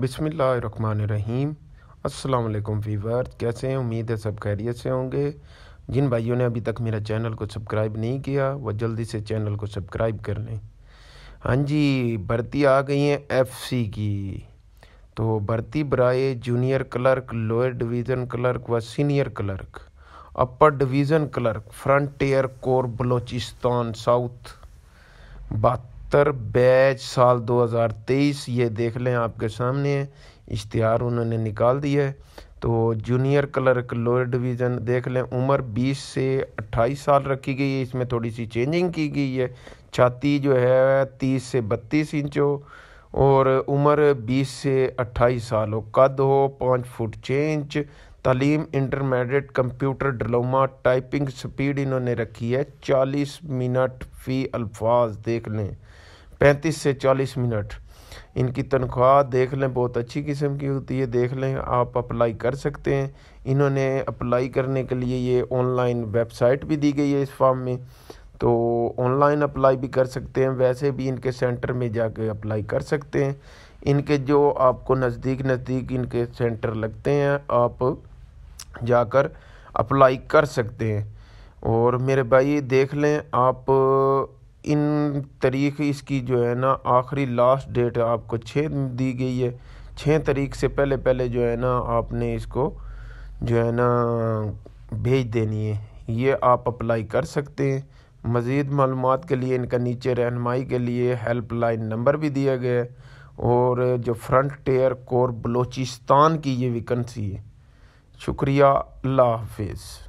बिसमीम अल्लाम वीवर कैसे हैं उम्मीद है सब खैरियत से होंगे जिन भाइयों ने अभी तक मेरा चैनल को सब्सक्राइब नहीं किया वह जल्दी से चैनल को सब्सक्राइब कर लें हाँ जी भर्ती आ गई हैं एफसी की तो भर्ती बरए junior clerk lower division clerk व senior clerk upper division clerk frontier corps Balochistan south बात अख्तर बैच साल 2023 ये देख लें आपके सामने है इश्तहार उन्होंने निकाल दिया है तो जूनियर क्लर्क लोअर डिवीज़न देख लें उम्र 20 से 28 साल रखी गई है इसमें थोड़ी सी चेंजिंग की गई है छाती जो है 30 से 32 इंच हो और उम्र 20 से 28 साल हो कद हो पाँच फुट छः इंच तालीम intermediate computer diploma typing speed इन्होंने रखी है चालीस मिनट फ़ी अल्फाज देख लें पैंतीस से चालीस मिनट इनकी तनख्वाह देख लें बहुत अच्छी किस्म की होती है देख लें आप अप्लाई कर सकते हैं इन्होंने अप्लाई करने के लिए ये ऑनलाइन वेबसाइट भी दी गई है इस फॉर्म में तो ऑनलाइन अप्लाई भी कर सकते हैं वैसे भी इनके सेंटर में जाके अप्लाई कर सकते हैं इनके जो आपको नज़दीक नज़दीक इनके सेंटर लगते हैं आप जाकर अप्लाई कर सकते हैं और मेरे भाई देख लें आप इन तारीख इसकी जो है ना आखिरी लास्ट डेट आपको छः दी गई है छः तारीख से पहले पहले जो है ना आपने इसको जो है ना भेज देनी है ये आप अप्लाई कर सकते हैं मज़ीद मालूम के लिए इनका नीचे रहनमाई के लिए हेल्पलाइन नंबर भी दिया गया और जो फ्रंट टेयर कोर बलूचिस्तान की ये वैकेंसी है शुक्रिया अल्लाह हाफिज़